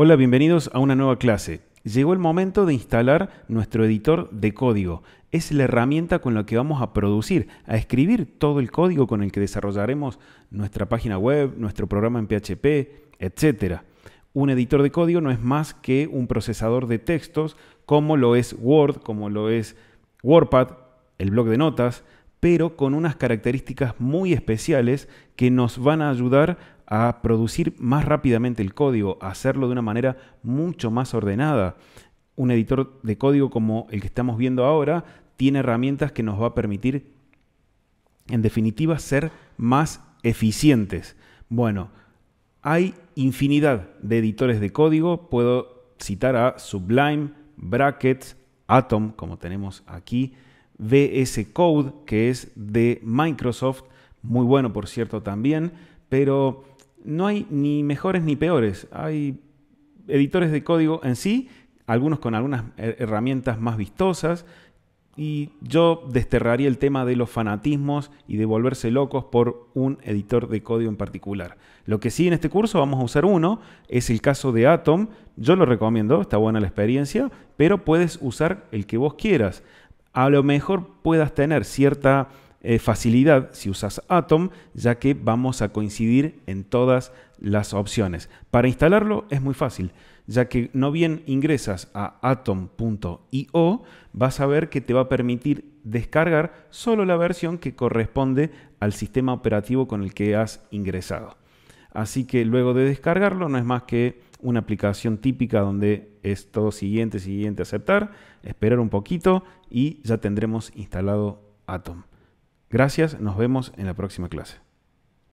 Hola, bienvenidos a una nueva clase. Llegó el momento de instalar nuestro editor de código. Es la herramienta con la que vamos a producir, a escribir todo el código con el que desarrollaremos nuestra página web, nuestro programa en PHP, etc. Un editor de código no es más que un procesador de textos como lo es Word, como lo es WordPad, el blog de notas, pero con unas características muy especiales que nos van a ayudar a producir más rápidamente el código, a hacerlo de una manera mucho más ordenada. Un editor de código como el que estamos viendo ahora tiene herramientas que nos va a permitir, en definitiva, ser más eficientes. Bueno, hay infinidad de editores de código. Puedo citar a Sublime, Brackets, Atom, como tenemos aquí, VS Code, que es de Microsoft, muy bueno por cierto también, pero no hay ni mejores ni peores. Hay editores de código en sí, algunos con algunas herramientas más vistosas. Y yo desterraría el tema de los fanatismos y de volverse locos por un editor de código en particular. Lo que sí en este curso vamos a usar uno, es el caso de Atom. Yo lo recomiendo, está buena la experiencia, pero puedes usar el que vos quieras. A lo mejor puedas tener cierta eh, facilidad si usas Atom, ya que vamos a coincidir en todas las opciones. Para instalarlo es muy fácil, ya que no bien ingresas a atom.io, vas a ver que te va a permitir descargar solo la versión que corresponde al sistema operativo con el que has ingresado. Así que luego de descargarlo no es más que una aplicación típica donde es todo siguiente, siguiente, aceptar, esperar un poquito y ya tendremos instalado Atom. Gracias, nos vemos en la próxima clase.